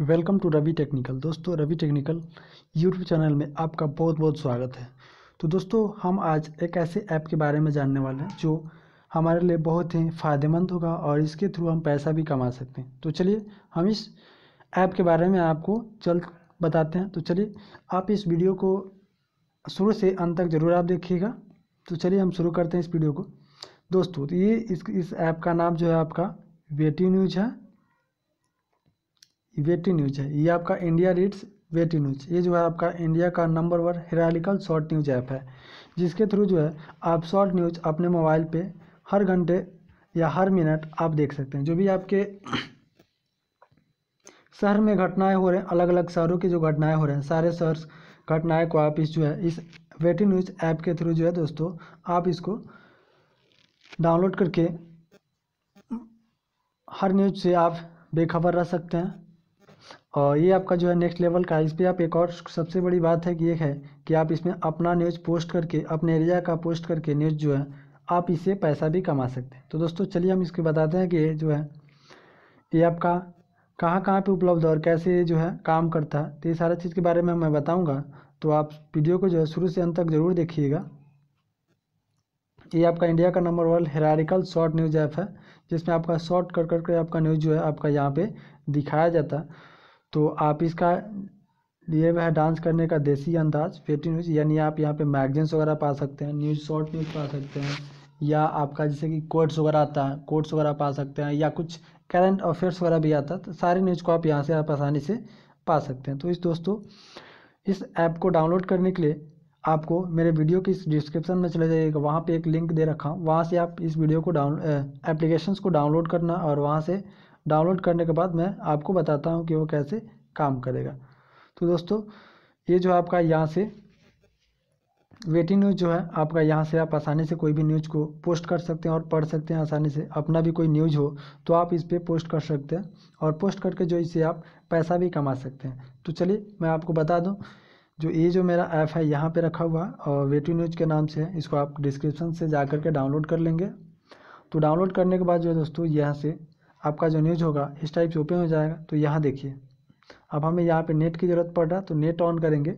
welcome to Ravi technical दोस्तों Ravi technical YouTube channel में आपका बहुत बहुत स्वागत है तो दोस्तों हम आज एक ऐसे ऐप के बारे में जानने वाले हैं जो हमारे लिए बहुत ही फ़ायदेमंद होगा और इसके थ्रू हम पैसा भी कमा सकते हैं तो चलिए हम इस ऐप के बारे में आपको जल्द बताते हैं तो चलिए आप इस वीडियो को शुरू से अंत तक ज़रूर आप देखिएगा तो चलिए हम शुरू करते हैं इस वीडियो को दोस्तों तो ये इस इस ऐप का नाम जो है आपका वेटी न्यूज है वेटी न्यूज है ये आपका इंडिया रीड्स वेटी न्यूज ये जो है आपका इंडिया का number one hyperlocal short news app है जिसके थ्रू जो है आप शॉर्ट न्यूज अपने मोबाइल पे हर घंटे या हर मिनट आप देख सकते हैं जो भी आपके शहर में घटनाएं हो रहे हैं अलग अलग शहरों की जो घटनाएं हो रहे हैं सारे शहर घटनाएं को आप इस जो है इस वेटी न्यूज़ ऐप के थ्रू जो है दोस्तों आप इसको डाउनलोड करके हर न्यूज से आप बेखबर रह सकते हैं और ये आपका जो है नेक्स्ट लेवल का है इस पर आप एक और सबसे बड़ी बात है कि एक है कि आप इसमें अपना न्यूज़ पोस्ट करके अपने एरिया का पोस्ट करके न्यूज़ जो है आप इसे पैसा भी कमा सकते हैं तो दोस्तों चलिए हम इसके बताते हैं कि ये जो है ये आपका कहाँ कहाँ पे उपलब्ध है और कैसे ये जो है काम करता है तो ये सारा चीज़ के बारे में मैं बताऊँगा तो आप वीडियो को जो है शुरू से अंत तक ज़रूर देखिएगा ये आपका इंडिया का number one hyperlocal short news app है जिसमें आपका शॉर्ट कर करके आपका न्यूज़ जो है आपका यहाँ पर दिखाया जाता है तो आप इसका लिए हुआ है डांस करने का देसी अंदाज फेटी न्यूज़ यानी आप यहाँ पे मैगजीन्स वगैरह पा सकते हैं न्यूज़ शॉर्ट न्यूज़ पा सकते हैं या आपका जैसे कि कोर्ट्स वगैरह आता है कोर्ट्स वगैरह पा सकते हैं या कुछ करंट अफेयर्स वगैरह भी आता है तो सारे न्यूज़ को आप यहाँ से आप आसानी से पा सकते हैं तो इस दोस्तों इस ऐप को डाउनलोड करने के लिए आपको मेरे वीडियो की डिस्क्रिप्शन में चले जाइएगा वहाँ पे एक लिंक दे रखा हूँ वहाँ से आप इस वीडियो को डाउन एप्लीकेशन को डाउनलोड करना और वहाँ से डाउनलोड करने के बाद मैं आपको बताता हूँ कि वो कैसे काम करेगा तो दोस्तों ये जो आपका यहाँ से वेटिंग न्यूज़ जो है आपका यहाँ से आप आसानी से कोई भी न्यूज़ को पोस्ट कर सकते हैं और पढ़ सकते हैं आसानी से अपना भी कोई न्यूज़ हो तो आप इस पर पोस्ट कर सकते हैं और पोस्ट करके जो इसे आप पैसा भी कमा सकते हैं तो चलिए मैं आपको बता दूँ जो ये जो मेरा ऐप है यहाँ पे रखा हुआ और वेटिंग न्यूज़ के नाम से है इसको आप डिस्क्रिप्शन से जा कर के डाउनलोड कर लेंगे तो डाउनलोड करने के बाद जो है दोस्तों यहाँ से आपका जो न्यूज होगा इस टाइप से ओपन हो जाएगा तो यहाँ देखिए अब हमें यहाँ पे नेट की ज़रूरत पड़ रहा तो नेट ऑन करेंगे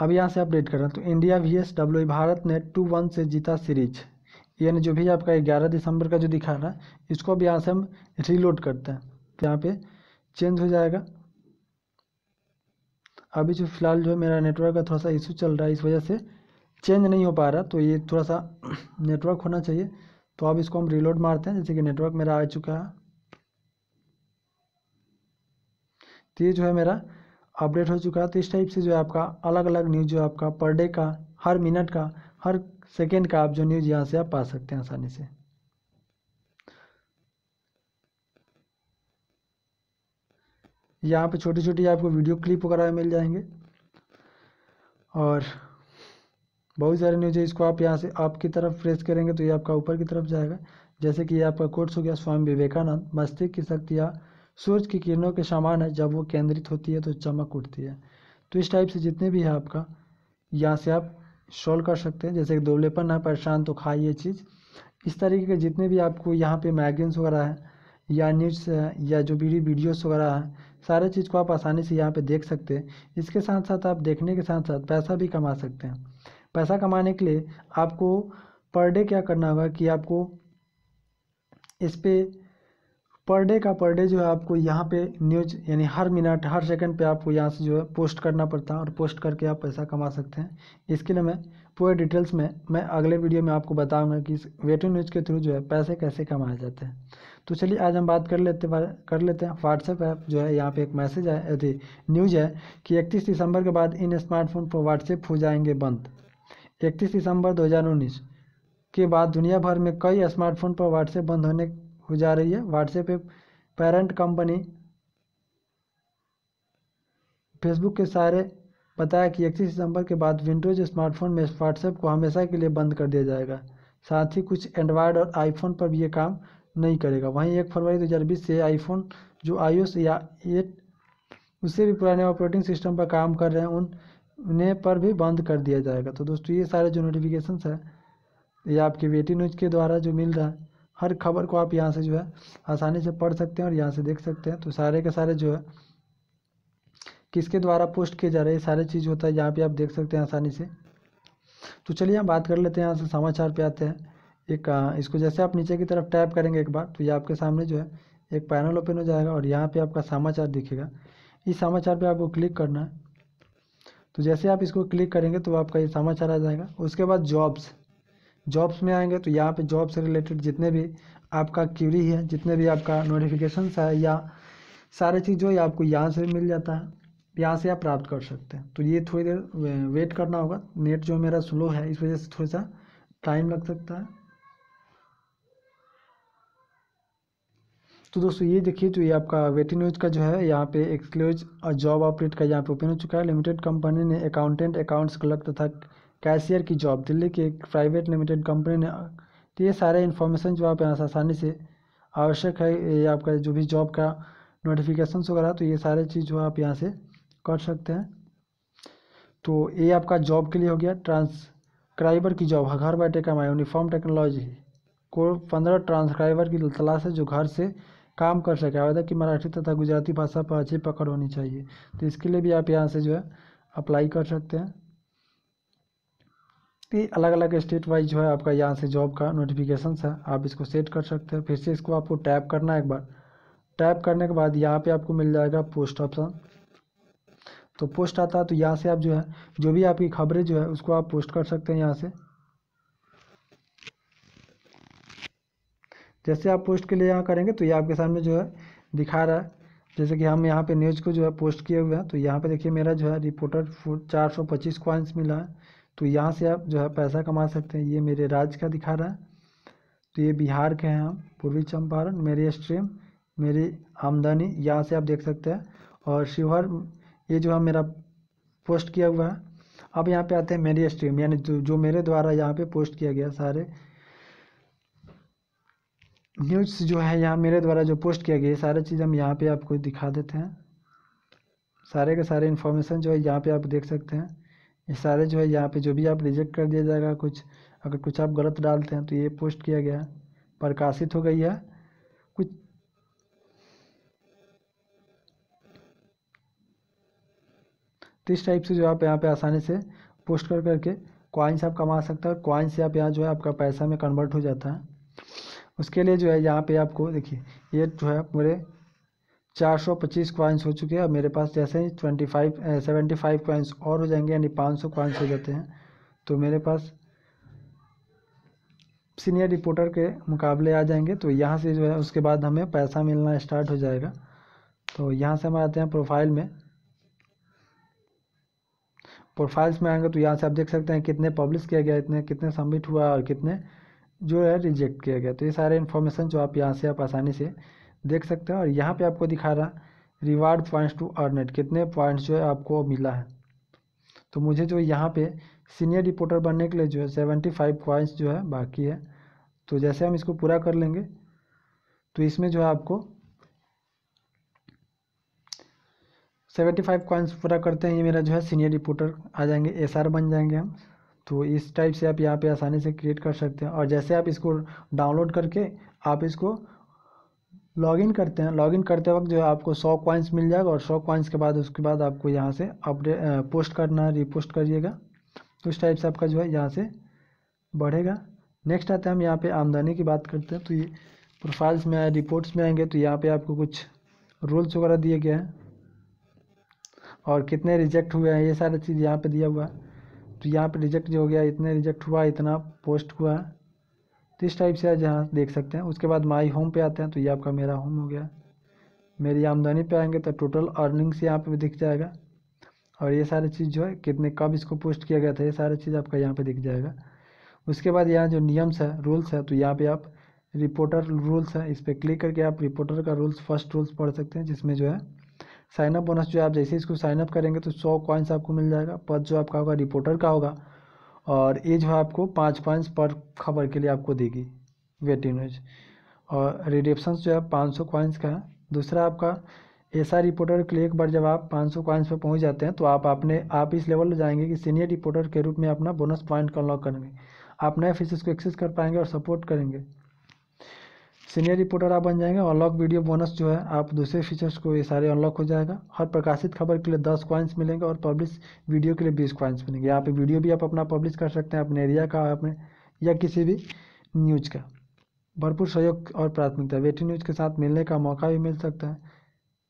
अब यहाँ से अपडेट कर रहा तो India V S W Bharat ने टू वन से जीता सीरीज यानी जो भी आपका ग्यारह दिसंबर का जो दिखा रहा है इसको अब यहाँ से हम रीलोड करते हैं तो यहाँ पे चेंज हो जाएगा अभी जो फिलहाल जो मेरा नेटवर्क का थोड़ा सा इशू चल रहा है इस वजह से चेंज नहीं हो पा रहा तो ये थोड़ा सा नेटवर्क होना चाहिए तो अब इसको हम रिलोड मारते हैं जैसे कि नेटवर्क मेरा आ चुका है तो ये जो है मेरा अपडेट हो चुका है तो इस टाइप से जो है आपका अलग अलग न्यूज़ जो आपका पर डे का हर मिनट का हर सेकेंड का आप जो न्यूज़ यहाँ से आप पा सकते हैं आसानी से यहाँ पे छोटी छोटी आपको वीडियो क्लिप वगैरह मिल जाएंगे और बहुत सारे न्यूज है इसको आप यहाँ से आपकी तरफ प्रेस करेंगे तो ये आपका ऊपर की तरफ जाएगा जैसे कि ये आपका कोर्स हो गया स्वामी विवेकानंद मस्तिष्क की शक्ति या सूर्य की किरणों के समान है जब वो केंद्रित होती है तो चमक उठती है तो इस टाइप से जितने भी है आपका यहाँ से आप सॉल्व कर सकते हैं जैसे कि दोबलेपन है परेशान तो खाइए ये चीज़ इस तरीके के जितने भी आपको यहाँ पे मैगजीन्स वगैरह है या न्यूज़ है या जो वीडियो वीडियोस वगैरह हैं सारे चीज़ को आप आसानी से यहाँ पे देख सकते हैं इसके साथ साथ आप देखने के साथ साथ पैसा भी कमा सकते हैं पैसा कमाने के लिए आपको पर डे क्या करना होगा कि आपको इस पर पर डे का पर डे जो है आपको यहाँ पे न्यूज यानी हर मिनट हर सेकंड पे आपको यहाँ से जो है पोस्ट करना पड़ता है और पोस्ट करके आप पैसा कमा सकते हैं इसके लिए मैं पूरे डिटेल्स में मैं अगले वीडियो में आपको बताऊंगा कि इस वेटो न्यूज़ के थ्रू जो है पैसे कैसे कमाए जाते हैं तो चलिए आज हम बात कर लेते कर लेते हैं व्हाट्सएप ऐप जो है यहाँ पर एक मैसेज है यदि न्यूज़ है कि इकतीस दिसंबर के बाद इन स्मार्टफोन पर व्हाट्सएप हो जाएंगे बंद इकतीस दिसंबर 2019 के बाद दुनिया भर में कई स्मार्टफोन पर व्हाट्सएप बंद होने हो जा रही है व्हाट्सएप एक पेरेंट कंपनी फेसबुक के सारे बताया कि इकतीस दिसंबर के बाद विंडोज स्मार्टफोन में व्हाट्सएप को हमेशा के लिए बंद कर दिया जाएगा साथ ही कुछ एंड्रॉयड और आईफोन पर भी ये काम नहीं करेगा वहीं एक फरवरी 2020 से आईफोन जो आईओएस या एट उससे भी पुराने ऑपरेटिंग सिस्टम पर काम कर रहे हैं उन ने पर भी बंद कर दिया जाएगा तो दोस्तों ये सारे जो नोटिफिकेशन है ये आपके वेटी न्यूज के द्वारा जो मिल रहा है हर खबर को आप यहाँ से जो है आसानी से पढ़ सकते हैं और यहाँ से देख सकते हैं तो सारे के सारे जो है किसके द्वारा पोस्ट किए जा रहे हैं सारे चीज़ होता है यहाँ पे आप देख सकते हैं आसानी से तो चलिए हम बात कर लेते हैं यहाँ से समाचार पे आते हैं एक इसको जैसे आप नीचे की तरफ टैप करेंगे एक बार तो ये आपके सामने जो है एक पैनल ओपन हो जाएगा और यहाँ पर आपका समाचार दिखेगा इस समाचार पर आपको क्लिक करना है तो जैसे आप इसको क्लिक करेंगे तो आपका ये समाचार आ जाएगा उसके बाद जॉब्स जॉब्स में आएंगे तो यहाँ पे जॉब से रिलेटेड जितने भी आपका क्यूरी है जितने भी आपका नोटिफिकेशन है या सारे चीज़ जो है आपको यहाँ से मिल जाता है यहाँ से आप प्राप्त कर सकते हैं तो ये थोड़ी देर वेट करना होगा नेट जो मेरा स्लो है इस वजह से थोड़ा सा टाइम लग सकता है तो दोस्तों ये देखिए जो ये आपका वेटिनोज का जो है यहाँ पे और जॉब ऑपरेट का यहाँ पे ओपन हो चुका है लिमिटेड कंपनी ने अकाउंटेंट अकाउंट्स क्लर्क तथा कैशियर की जॉब दिल्ली की एक प्राइवेट लिमिटेड कंपनी ने तो ये सारे इन्फॉर्मेशन जो आप यहाँ से आसानी से आवश्यक है ये आपका जो भी जॉब का नोटिफिकेशन वगैरह तो ये सारे चीज़ जो आप यहाँ से कर सकते हैं तो ये आपका जॉब के लिए हो गया ट्रांसक्राइबर की जॉब घर बैठे कमाए यूनिफॉर्म टेक्नोलॉजी को पंद्रह ट्रांसक्राइबर की तलाश है जो घर से काम कर सके आवेदक की मराठी तथा गुजराती भाषा पर अच्छी पकड़ होनी चाहिए तो इसके लिए भी आप यहाँ से जो है अप्लाई कर सकते हैं ये अलग अलग स्टेट वाइज जो है आपका यहाँ से जॉब का नोटिफिकेशन है आप इसको सेट कर सकते हैं फिर से इसको आपको टैप करना है एक बार टैप करने के बाद यहाँ पे आपको मिल जाएगा पोस्ट ऑप्शन तो पोस्ट आता है तो यहाँ से आप जो है जो भी आपकी खबरें जो है उसको आप पोस्ट कर सकते हैं यहाँ से जैसे आप पोस्ट के लिए यहाँ करेंगे तो ये आपके सामने जो है दिखा रहा है जैसे कि हम यहाँ पे न्यूज़ को जो है पोस्ट किए हुए हैं तो यहाँ पे देखिए मेरा जो है रिपोर्टर फूड चार सौ पच्चीस क्वाइंस मिला है तो यहाँ से आप जो है पैसा कमा सकते हैं ये मेरे राज्य का दिखा रहा है तो ये बिहार के हैं हम पूर्वी चंपारण मेरी स्ट्रीम मेरी आमदनी यहाँ से आप देख सकते हैं और शिवहर ये जो है मेरा पोस्ट किया हुआ है अब यहाँ पे आते हैं मेरी स्ट्रीम यानी जो जो मेरे द्वारा यहाँ पे पोस्ट किया गया सारे न्यूज़ जो है यहाँ मेरे द्वारा जो पोस्ट किया गया है सारे चीज़ हम यहाँ पे आपको दिखा देते हैं सारे के सारे इन्फॉर्मेशन जो है यहाँ पे आप देख सकते हैं ये सारे जो है यहाँ पे जो भी आप रिजेक्ट कर दिया जाएगा कुछ अगर कुछ आप गलत डालते हैं तो ये पोस्ट किया गया है प्रकाशित हो गई है कुछ तो इस टाइप से जो आप यहाँ पर आसानी से पोस्ट कर करके क्वाइंस आप कमा सकते हैं क्वाइंस से आप यहाँ जो है आपका पैसा में कन्वर्ट हो जाता है उसके लिए जो है यहाँ पे आपको देखिए ये जो है पूरे चार सौ पच्चीस क्वाइंस हो चुके हैं और मेरे पास जैसे ही twenty five seventy five coins और हो जाएंगे यानी पाँच सौ क्वाइंस हो जाते हैं तो मेरे पास सीनियर रिपोर्टर के मुकाबले आ जाएंगे तो यहाँ से जो है उसके बाद हमें पैसा मिलना स्टार्ट हो जाएगा तो यहाँ से हम आते हैं प्रोफाइल में प्रोफाइल्स में आएंगे तो यहाँ से आप देख सकते हैं कितने पब्लिश किया गया इतने कितने सबमिट हुआ और कितने जो है रिजेक्ट किया गया तो ये सारे इन्फॉर्मेशन जो आप यहाँ से आप आसानी से देख सकते हैं और यहाँ पे आपको दिखा रहा रिवार्ड पॉइंट्स टू अर्नेट कितने पॉइंट्स जो है आपको मिला है तो मुझे जो यहाँ पे सीनियर रिपोर्टर बनने के लिए जो है सेवेंटी फाइव पॉइंट्स जो है बाकी है तो जैसे हम इसको पूरा कर लेंगे तो इसमें जो है आपको सेवेंटी फाइव पॉइंट्स पूरा करते हैं ये मेरा जो है सीनियर रिपोर्टर आ जाएंगे एस बन जाएंगे हम तो इस टाइप से आप यहाँ पे आसानी से क्रिएट कर सकते हैं और जैसे आप इसको डाउनलोड करके आप इसको लॉगिन करते हैं लॉगिन करते वक्त जो है आपको सौ कॉइन्स मिल जाएगा और सौ कॉइन्स के बाद उसके बाद आपको यहाँ से अपडेट पोस्ट करना है रिपोस्ट करिएगा तो इस टाइप से आपका जो है यहाँ से बढ़ेगा नेक्स्ट आते हैं हम यहाँ पे आमदनी की बात करते हैं तो ये प्रोफाइल्स में आए रिपोर्ट्स में आएंगे तो यहाँ पे आपको कुछ रूल्स वगैरह दिए गए हैं और कितने रिजेक्ट हुए हैं ये सारा चीज़ यहाँ पे दिया हुआ है तो यहाँ पे रिजेक्ट जो हो गया इतने रिजेक्ट हुआ इतना पोस्ट हुआ तो इस टाइप से आज यहाँ देख सकते हैं उसके बाद माई होम पे आते हैं तो ये आपका मेरा होम हो गया मेरी आमदनी पे आएंगे तो टोटल अर्निंग्स यहाँ पे दिख जाएगा और ये सारी चीज़ जो है कितने कब इसको पोस्ट किया गया था ये सारी चीज़ आपका यहाँ पर दिख जाएगा उसके बाद यहाँ जो नियम्स है रूल्स है तो यहाँ पर आप रिपोर्टर रूल्स है इस पर क्लिक करके आप रिपोर्टर का रूल्स फर्स्ट रूल्स पढ़ सकते हैं जिसमें जो है साइनअप बोनस जो है आप जैसे इसको साइनअप करेंगे तो सौ कॉइन्स आपको मिल जाएगा पद जो आपका होगा रिपोर्टर का होगा और ये जो है आपको पाँच पॉइंट्स पर खबर के लिए आपको देगी वेटिंग न्यूज और रिडेप्शन जो है पाँच सौ कॉइन्स का है दूसरा आपका ऐसा रिपोर्टर के लिए एक बार जब आप पाँच सौ कॉइन्स पर पहुंच जाते हैं तो आप अपने आप इस लेवल पर जाएंगे कि सीनियर रिपोर्टर के रूप में अपना बोनस पॉइंट का अनलॉक करेंगे आप नए फीसेस को एक्सेस कर पाएंगे और सपोर्ट करेंगे सीनियर रिपोर्टर आप बन जाएंगे अनलॉक वीडियो बोनस जो है आप दूसरे फीचर्स को ये सारे अनलॉक हो जाएगा हर प्रकाशित खबर के लिए दस क्वाइंस मिलेंगे और पब्लिश वीडियो के लिए बीस क्वाइंस मिलेंगे यहाँ पे वीडियो भी आप अपना पब्लिश कर सकते हैं अपने एरिया का अपने या किसी भी न्यूज का भरपूर सहयोग और प्राथमिकता वेटी न्यूज के साथ मिलने का मौका भी मिल सकता है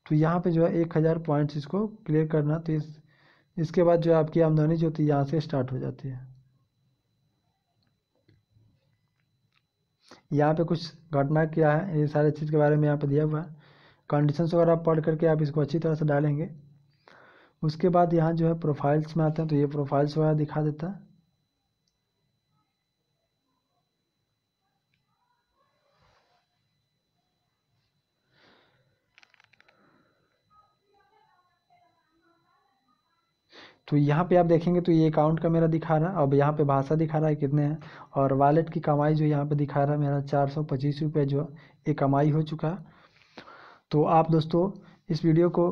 तो यहाँ पर जो है एक हज़ार पॉइंट्स इसको क्लियर करना तो इस इसके बाद जो आपकी आमदनी जो होती है यहाँ से स्टार्ट हो जाती है यहाँ पे कुछ घटना क्या है ये सारे चीज़ के बारे में यहाँ पे दिया हुआ है कंडीशंस वगैरह पढ़ करके आप इसको अच्छी तरह से डालेंगे उसके बाद यहाँ जो है प्रोफाइल्स में आते हैं तो ये प्रोफाइल्स वगैरह दिखा देता है तो यहाँ पे आप देखेंगे तो ये अकाउंट का मेरा दिखा रहा है अब यहाँ पे भाषा दिखा रहा है कितने हैं और वॉलेट की कमाई जो यहाँ पे दिखा रहा है मेरा चार सौ पच्चीस रुपये जो ये कमाई हो चुका है तो आप दोस्तों इस वीडियो को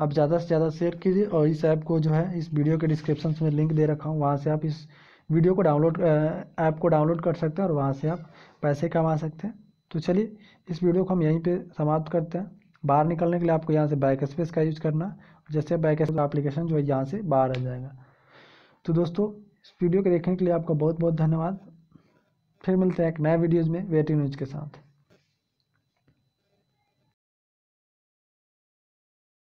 आप ज़्यादा से ज़्यादा शेयर कीजिए और इस ऐप को जो है इस वीडियो के डिस्क्रिप्शन में लिंक दे रखा हूँ वहाँ से आप इस वीडियो को डाउनलोड ऐप को डाउनलोड कर सकते हैं और वहाँ से आप पैसे कमा सकते हैं तो चलिए इस वीडियो को हम यहीं पर समाप्त करते हैं बाहर निकलने के लिए आपको यहाँ से बैक स्पेस का यूज़ करना जैसे बैक स्पेस एप्लीकेशन जो है यहाँ से बाहर आ जाएगा तो दोस्तों इस वीडियो को देखने के लिए आपका बहुत बहुत धन्यवाद फिर मिलते हैं एक नए वीडियोज़ में वेटिंग न्यूज़ के साथ